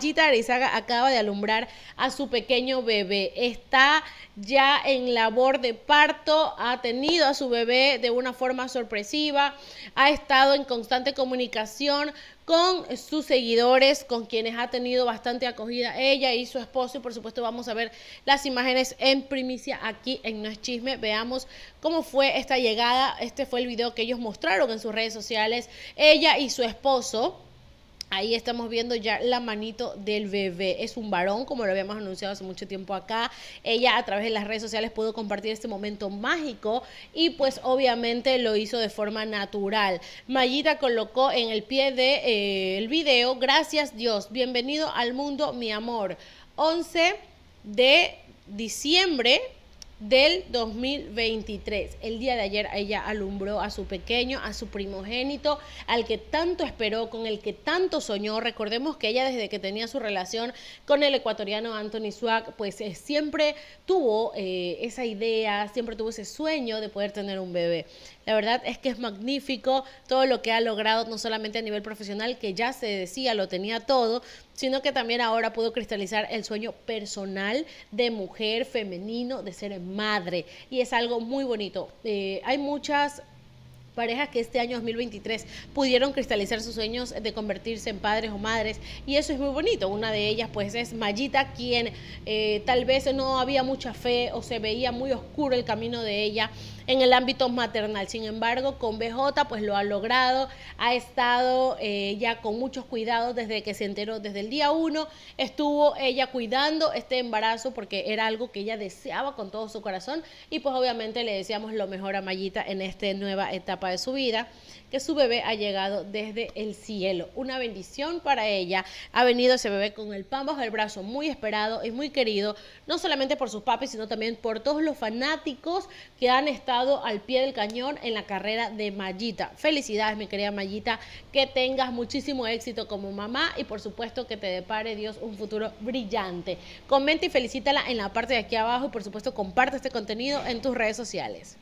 Gita Arizaga acaba de alumbrar a su pequeño bebé. Está ya en labor de parto, ha tenido a su bebé de una forma sorpresiva, ha estado en constante comunicación con sus seguidores, con quienes ha tenido bastante acogida ella y su esposo. Y por supuesto vamos a ver las imágenes en primicia aquí en No es Chisme. Veamos cómo fue esta llegada. Este fue el video que ellos mostraron en sus redes sociales, ella y su esposo Ahí estamos viendo ya la manito del bebé. Es un varón, como lo habíamos anunciado hace mucho tiempo acá. Ella a través de las redes sociales pudo compartir este momento mágico y pues obviamente lo hizo de forma natural. Mayita colocó en el pie del de, eh, el video, gracias Dios, bienvenido al mundo, mi amor. 11 de diciembre del 2023. El día de ayer ella alumbró a su pequeño, a su primogénito, al que tanto esperó, con el que tanto soñó. Recordemos que ella desde que tenía su relación con el ecuatoriano Anthony Swag, pues eh, siempre tuvo eh, esa idea, siempre tuvo ese sueño de poder tener un bebé. La verdad es que es magnífico todo lo que ha logrado, no solamente a nivel profesional, que ya se decía lo tenía todo, sino que también ahora pudo cristalizar el sueño personal de mujer, femenino, de ser madre. Y es algo muy bonito. Eh, hay muchas parejas que este año 2023 pudieron cristalizar sus sueños de convertirse en padres o madres y eso es muy bonito. Una de ellas pues es Mayita, quien eh, tal vez no había mucha fe o se veía muy oscuro el camino de ella en el ámbito maternal. Sin embargo, con BJ pues lo ha logrado, ha estado eh, ya con muchos cuidados desde que se enteró, desde el día uno estuvo ella cuidando este embarazo porque era algo que ella deseaba con todo su corazón y pues obviamente le deseamos lo mejor a Mayita en esta nueva etapa de su vida, que su bebé ha llegado desde el cielo. Una bendición para ella. Ha venido ese bebé con el pan bajo el brazo, muy esperado y muy querido, no solamente por sus papis, sino también por todos los fanáticos que han estado al pie del cañón en la carrera de Mayita. Felicidades, mi querida Mayita, que tengas muchísimo éxito como mamá y por supuesto que te depare Dios un futuro brillante. Comenta y felicítala en la parte de aquí abajo y por supuesto comparte este contenido en tus redes sociales.